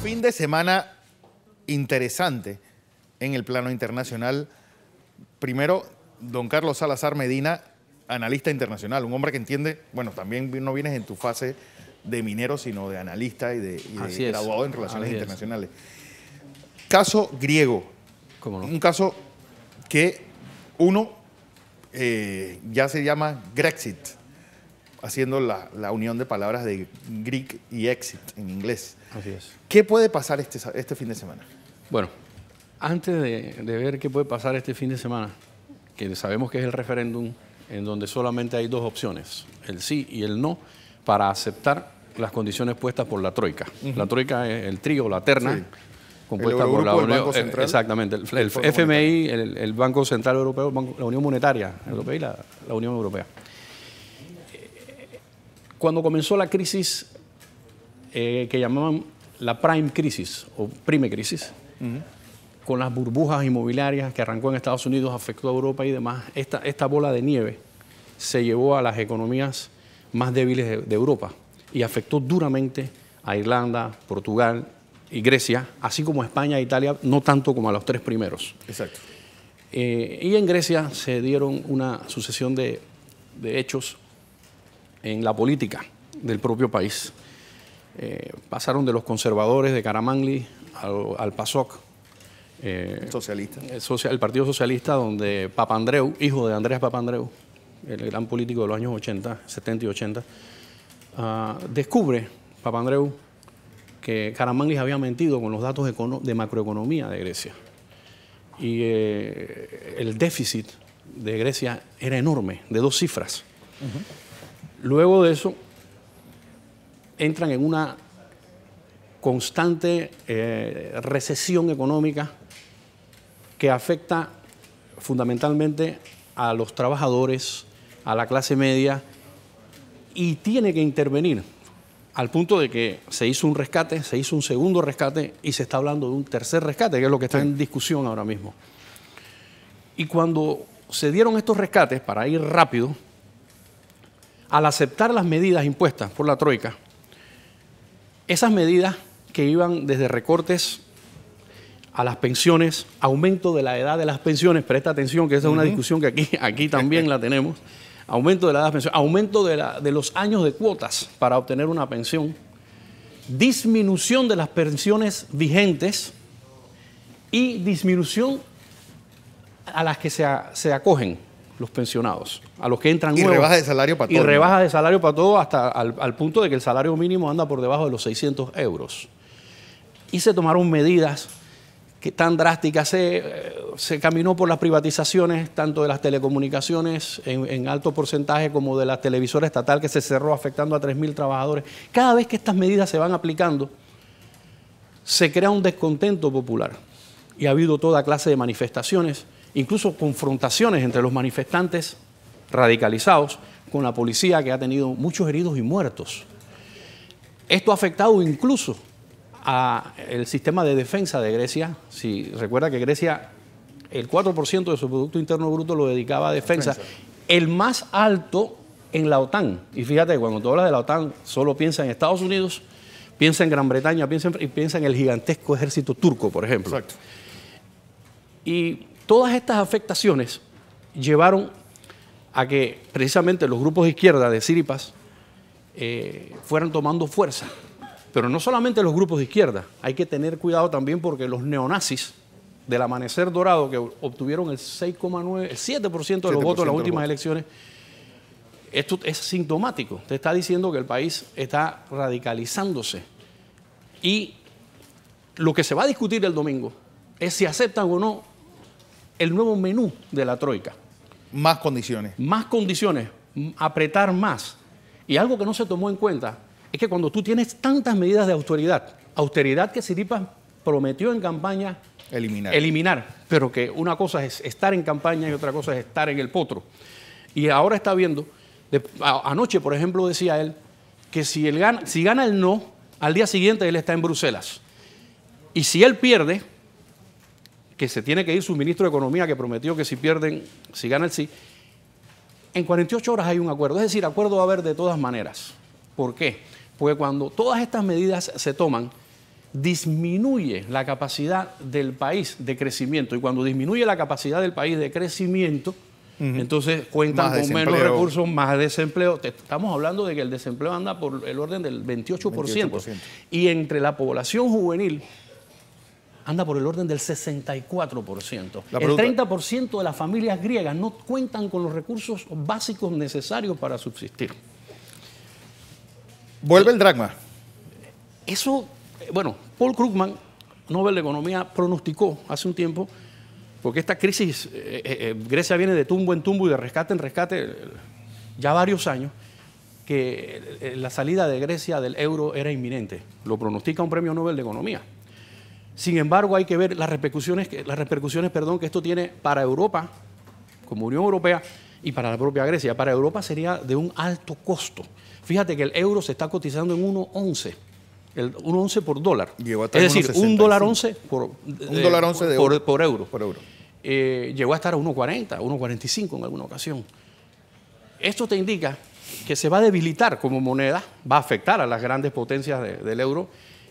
fin de semana interesante en el plano internacional. Primero, don Carlos Salazar Medina, analista internacional, un hombre que entiende, bueno, también no vienes en tu fase de minero, sino de analista y de, graduado en relaciones internacionales. Caso griego. Un caso que uno eh, ya se llama Grexit haciendo la, la, unión de palabras de Greek y exit en inglés. Así es. ¿Qué puede pasar este, este fin de semana? Bueno, antes de, ver qué puede pasar este fin de semana, que sabemos que es el referéndum en donde solamente hay dos opciones, el sí y el no, para aceptar las condiciones puestas por la troika. La troika es el trío, la terna, compuesta por la Unión Europea. Exactamente, el, FMI, el, Banco Central Europeo, la Unión Monetaria Europea y la Unión Europea. Cuando comenzó la crisis eh, que llamaban la prime crisis o prime crisis, con las burbujas inmobiliarias que arrancó en Estados Unidos, afectó a Europa y demás, esta, bola de nieve se llevó a las economías más débiles de, Europa y afectó duramente a Irlanda, Portugal y Grecia, así como España e Italia, no tanto como a los tres primeros. Exacto. Eh, y en Grecia se dieron una sucesión de hechos en la política del propio país. Eh, pasaron de los conservadores de Caramangli al, PASOC PASOK. Eh, socialista. Eh, el, Partido Socialista, donde Papandreu, hijo de Andrés Papandreu, el gran político de los años 80, 70 y 80, ah, descubre Papandreu que Karamanlis había mentido con los datos de macroeconomía de Grecia. Y el déficit de Grecia era enorme, de dos cifras. Luego de eso, entran en una constante eh, recesión económica que afecta fundamentalmente a los trabajadores, a la clase media, y tiene que intervenir al punto de que se hizo un rescate, se hizo un segundo rescate y se está hablando de un tercer rescate, que es lo que está en discusión ahora mismo. Y cuando se dieron estos rescates, para ir rápido, al aceptar las medidas impuestas por la Troika, esas medidas que iban desde recortes a las pensiones, aumento de la edad de las pensiones, presta atención que esa es una discusión que aquí, aquí también la tenemos, aumento de la edad de pensiones, aumento de, los años de cuotas para obtener una pensión, disminución de las pensiones vigentes y disminución a las que se, se acogen los pensionados, a los que entran nuevos. Y rebaja de salario para todos. Y rebaja de salario para todos hasta al, punto de que el salario mínimo anda por debajo de los 600 euros. Y se tomaron medidas que tan drásticas. Eh, se, caminó por las privatizaciones, tanto de las telecomunicaciones en, en alto porcentaje como de la televisora estatal que se cerró afectando a 3.000 trabajadores. Cada vez que estas medidas se van aplicando, se crea un descontento popular. Y ha habido toda clase de manifestaciones incluso confrontaciones entre los manifestantes radicalizados con la policía que ha tenido muchos heridos y muertos. Esto ha afectado incluso al sistema de defensa de Grecia. Si recuerda que Grecia el 4% de su Producto Interno Bruto lo dedicaba a defensa, el más alto en la OTAN. Y fíjate cuando tú hablas de la OTAN solo piensa en Estados Unidos, piensa en Gran Bretaña, piensa piensa en el gigantesco ejército turco, por ejemplo. Exacto. Y Todas estas afectaciones llevaron a que precisamente los grupos de izquierda de Siripas eh, fueran tomando fuerza. Pero no solamente los grupos de izquierda, hay que tener cuidado también porque los neonazis del Amanecer Dorado, que obtuvieron el 7% de los votos en las últimas elecciones, esto es sintomático. Te está diciendo que el país está radicalizándose. Y lo que se va a discutir el domingo es si aceptan o no el nuevo menú de la troika. Más condiciones. Más condiciones, apretar más. Y algo que no se tomó en cuenta es que cuando tú tienes tantas medidas de austeridad, austeridad que Siripas prometió en campaña eliminar. eliminar, pero que una cosa es estar en campaña y otra cosa es estar en el potro. Y ahora está viendo, anoche por ejemplo decía él, que si, gana, si gana el no, al día siguiente él está en Bruselas. Y si él pierde, que se tiene que ir su ministro de Economía que prometió que si pierden, si gana el sí. En 48 horas hay un acuerdo, es decir, acuerdo va a haber de todas maneras. ¿Por qué? Porque cuando todas estas medidas se toman, disminuye la capacidad del país de crecimiento. Y cuando disminuye la capacidad del país de crecimiento, entonces cuentan con menos recursos, más desempleo. estamos hablando de que el desempleo anda por el orden del 28%. Y entre la población juvenil, anda por el orden del 64%. el 30% de las familias griegas no cuentan con los recursos básicos necesarios para subsistir. Vuelve el dragma. Eso, eh, bueno, Paul Krugman, Nobel de Economía, pronosticó hace un tiempo, porque esta crisis, eh, eh, Grecia viene de tumbo en tumbo y de rescate en rescate ya varios años, que la salida de Grecia del euro era inminente. Lo pronostica un premio Nobel de Economía. Sin embargo, hay que ver las repercusiones, que esto tiene para Europa, como Unión Europea, y para la propia Grecia. Para Europa sería de un alto costo. Fíjate que el euro se está cotizando en 1.11. 1.11 por dólar. Llegó es decir, 1 dólar 11 por, un dólar 11 por, euro. Por euro. Eh, llegó a estar a 1.40, 1.45 en alguna ocasión. Esto te indica que se va a debilitar como moneda, va a afectar a las grandes potencias del euro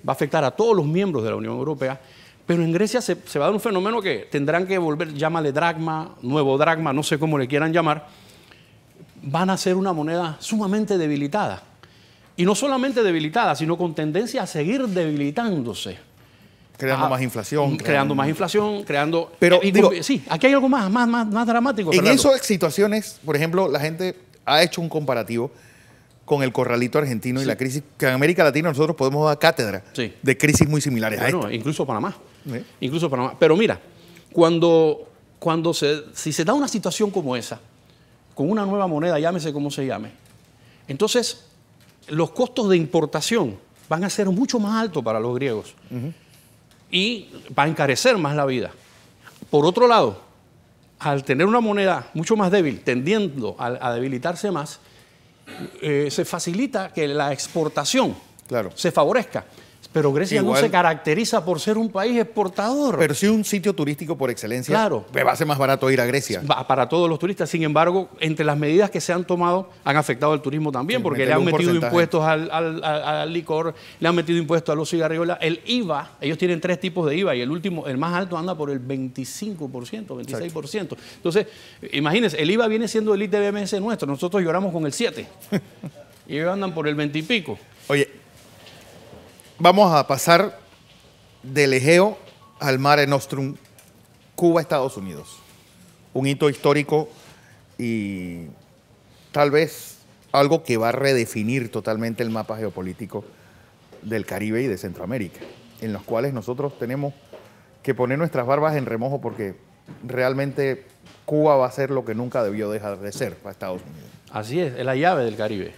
va a afectar a todos los miembros de la Unión Europea, pero en Grecia se, va a dar un fenómeno que tendrán que volver, llámale dracma, nuevo dragma, no sé cómo le quieran llamar, van a ser una moneda sumamente debilitada. Y no solamente debilitada, sino con tendencia a seguir debilitándose. Creando ah, más inflación. Mm, creando, más inflación, creando... Pero, digo, sí, aquí hay algo más, más, más, más dramático. En esas situaciones, por ejemplo, la gente ha hecho un comparativo con el corralito argentino y la crisis, que en América Latina nosotros podemos dar cátedra de crisis muy similares a esta. Incluso Panamá. Incluso Panamá. Pero mira, cuando, cuando se, si se da una situación como esa, con una nueva moneda, llámese como se llame, entonces los costos de importación van a ser mucho más altos para los griegos y va a encarecer más la vida. Por otro lado, al tener una moneda mucho más débil, tendiendo a debilitarse más, eh, se facilita que la exportación claro. se favorezca. Pero Grecia no se caracteriza por ser un país exportador. Pero sí un sitio turístico por excelencia. Claro. Me va a ser más barato ir a Grecia. Para todos los turistas. Sin embargo, entre las medidas que se han tomado han afectado al turismo también, porque le han metido impuestos al, licor, le han metido impuestos a los cigarrillos. El IVA, ellos tienen tres tipos de IVA y el último, el más alto, anda por el 25%, 26%. Entonces, imagínense, el IVA viene siendo el ITBMS nuestro. Nosotros lloramos con el 7. y ellos andan por el 20 y pico. Oye, Vamos a pasar del Egeo al Mare Nostrum, Cuba, Estados Unidos. Un hito histórico y tal vez algo que va a redefinir totalmente el mapa geopolítico del Caribe y de Centroamérica, en los cuales nosotros tenemos que poner nuestras barbas en remojo porque realmente Cuba va a ser lo que nunca debió dejar de ser para Estados Unidos. Así es, es la llave del Caribe.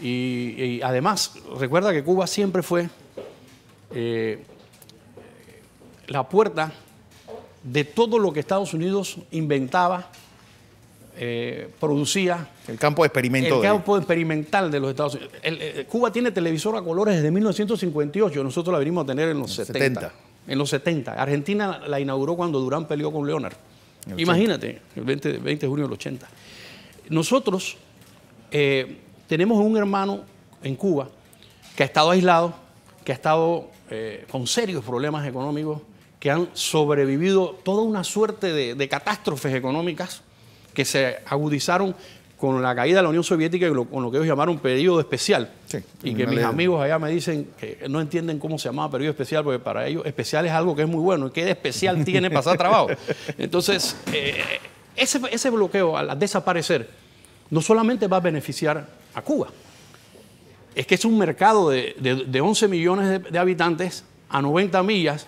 Y, y además, recuerda que Cuba siempre fue eh, la puerta de todo lo que Estados Unidos inventaba, eh, producía. El campo de El campo experimental de los Estados Unidos. Eh, Cuba tiene televisor a colores desde 1958, nosotros la venimos a tener en los 70. En los 70. Argentina la inauguró cuando Durán peleó con Leonard. Imagínate, el 20, de junio del 80. Nosotros tenemos un hermano en Cuba que ha estado aislado, que ha estado eh, con serios problemas económicos, que han sobrevivido toda una suerte de, catástrofes económicas que se agudizaron con la caída de la Unión Soviética y con lo que ellos llamaron periodo especial. y que mis amigos allá me dicen que no entienden cómo se llamaba periodo especial, porque para ellos especial es algo que es muy bueno. ¿Y qué especial tiene pasar trabajo? Entonces, eh, ese bloqueo al desaparecer no solamente va a beneficiar a Cuba, es que es un mercado de, 11 millones de, habitantes a 90 millas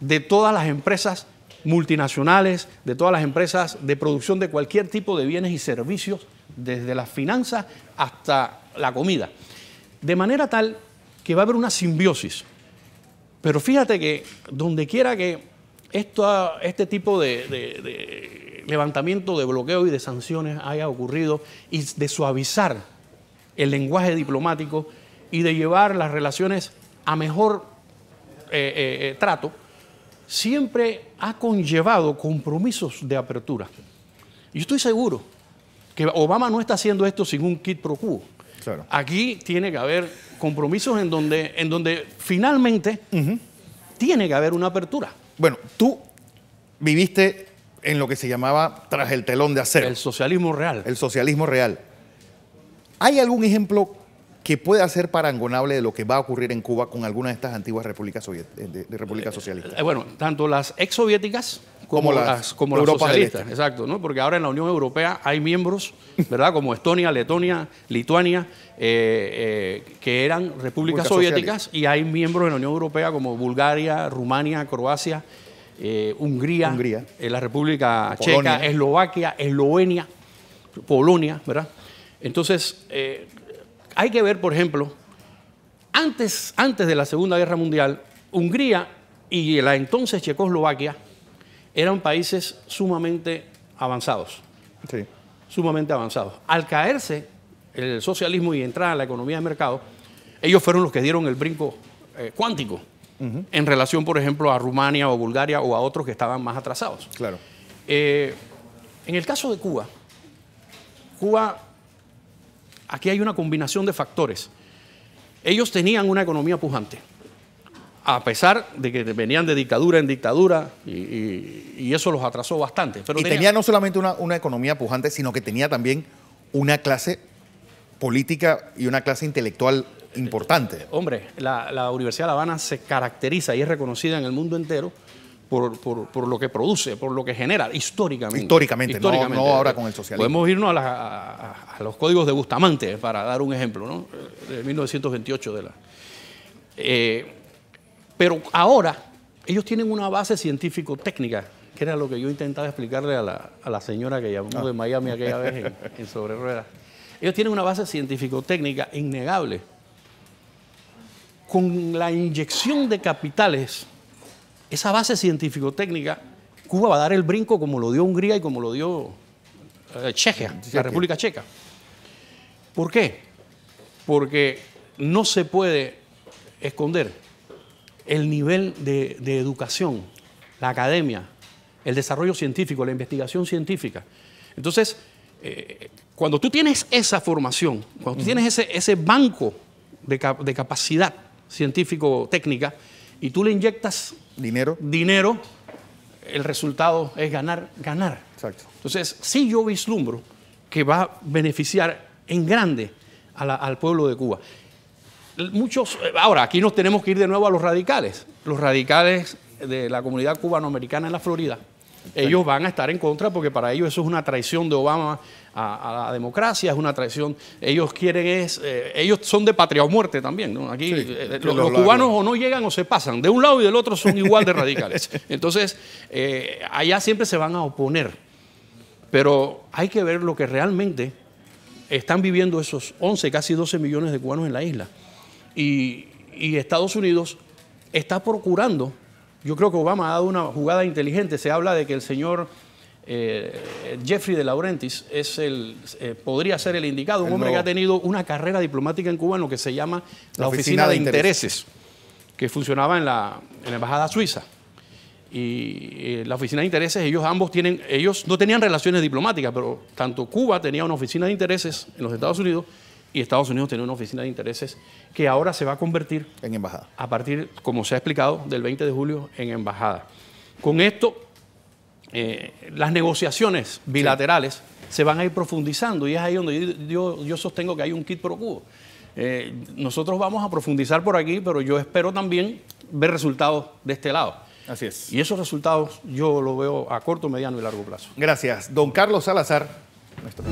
de todas las empresas multinacionales, de todas las empresas de producción de cualquier tipo de bienes y servicios, desde las finanzas hasta la comida. De manera tal que va a haber una simbiosis. Pero fíjate que donde quiera que esto, este tipo de levantamiento de bloqueo y de sanciones haya ocurrido y de suavizar el lenguaje diplomático y de llevar las relaciones a mejor eh, eh, eh, trato, siempre ha conllevado compromisos de apertura. Y estoy seguro que Obama no está haciendo esto sin un kit pro quo. Aquí tiene que haber compromisos en donde, en donde finalmente tiene que haber una apertura. Bueno, tú viviste en lo que se llamaba tras el telón de acero. El socialismo real. El socialismo real. ¿Hay algún ejemplo que pueda ser parangonable de lo que va a ocurrir en Cuba con alguna de estas antiguas repúblicas, eh, socialistas? Eh, bueno, tanto las exsoviéticas como, como, las, socialistas. Exacto, ¿no? Porque ahora en la Unión Europea hay miembros, ¿verdad? Como Estonia, Letonia, Lituania, eh, que eran repúblicas soviéticas y hay miembros en la Unión Europea como Bulgaria, Rumania, Croacia, Hungría, Hungría. la República Checa, Eslovaquia, Eslovenia, Polonia, ¿verdad? Entonces, eh, hay que ver, por ejemplo, antes, antes de la Segunda Guerra Mundial, Hungría y la entonces Checoslovaquia eran países sumamente avanzados. Sí. Sumamente avanzados. Al caerse el socialismo y entrar a la economía de mercado, ellos fueron los que dieron el brinco eh, cuántico en relación, por ejemplo, a Rumania o Bulgaria o a otros que estaban más atrasados. Claro. Eh, en el caso de Cuba, Cuba Aquí hay una combinación de factores. Ellos tenían una economía pujante, a pesar de que venían de dictadura en dictadura y, eso los atrasó bastante. Pero y tenían, tenía no solamente una, economía pujante, sino que tenía también una clase política y una clase intelectual importante. Hombre, la, la, Universidad de La Habana se caracteriza y es reconocida en el mundo entero por, lo que produce, por lo que genera, históricamente. Históricamente, no, ahora con el socialismo. Podemos irnos a, los códigos de Bustamante, para dar un ejemplo, ¿no? de 1928. De la, eh, pero ahora ellos tienen una base científico-técnica, que era lo que yo intentaba explicarle a la, señora que llamó ah. de Miami aquella vez en, en Sobre Ruedas. Ellos tienen una base científico-técnica innegable. Con la inyección de capitales esa base científico-técnica, Cuba va a dar el brinco como lo dio Hungría y como lo dio eh, Chequia, la República Checa. ¿Por qué? Porque no se puede esconder el nivel de, educación, la academia, el desarrollo científico, la investigación científica. Entonces, eh, cuando tú tienes esa formación, cuando tú tienes ese, ese banco de, de capacidad científico-técnica y tú le inyectas Dinero. Dinero. El resultado es ganar, ganar. Exacto. Entonces, sí yo vislumbro que va a beneficiar en grande al pueblo de Cuba. Muchos, ahora, aquí nos tenemos que ir de nuevo a los radicales. Los radicales de la comunidad cubanoamericana en la Florida, ellos van a estar en contra porque para ellos eso es una traición de Obama a, la democracia, es una traición. Ellos quieren es, eh, ellos son de patria o muerte también. Aquí eh, los, cubanos o no llegan o se pasan, de un lado y del otro son igual de radicales. Entonces, eh, allá siempre se van a oponer. Pero hay que ver lo que realmente están viviendo esos 11, casi 12 millones de cubanos en la isla. Y, y Estados Unidos está procurando, yo creo que Obama ha dado una jugada inteligente, se habla de que el señor eh, Jeffrey de Laurentis es el, eh, podría ser el indicado, un hombre que ha tenido una carrera diplomática en Cuba en lo que se llama la, Oficina, de, intereses. que funcionaba en la, Embajada Suiza. Y eh, la Oficina de Intereses, ellos ambos tienen, ellos no tenían relaciones diplomáticas, pero tanto Cuba tenía una Oficina de Intereses en los Estados Unidos y Estados Unidos tenía una Oficina de Intereses que ahora se va a convertir en embajada. A partir, como se ha explicado, del 20 de julio en embajada. Con esto eh, las negociaciones bilaterales se van a ir profundizando y es ahí donde yo, sostengo que hay un kit pro cubo. Eh, nosotros vamos a profundizar por aquí, pero yo espero también ver resultados de este lado. Así es. Y esos resultados yo los veo a corto, mediano y largo plazo. Gracias. Don Carlos Salazar, nuestro.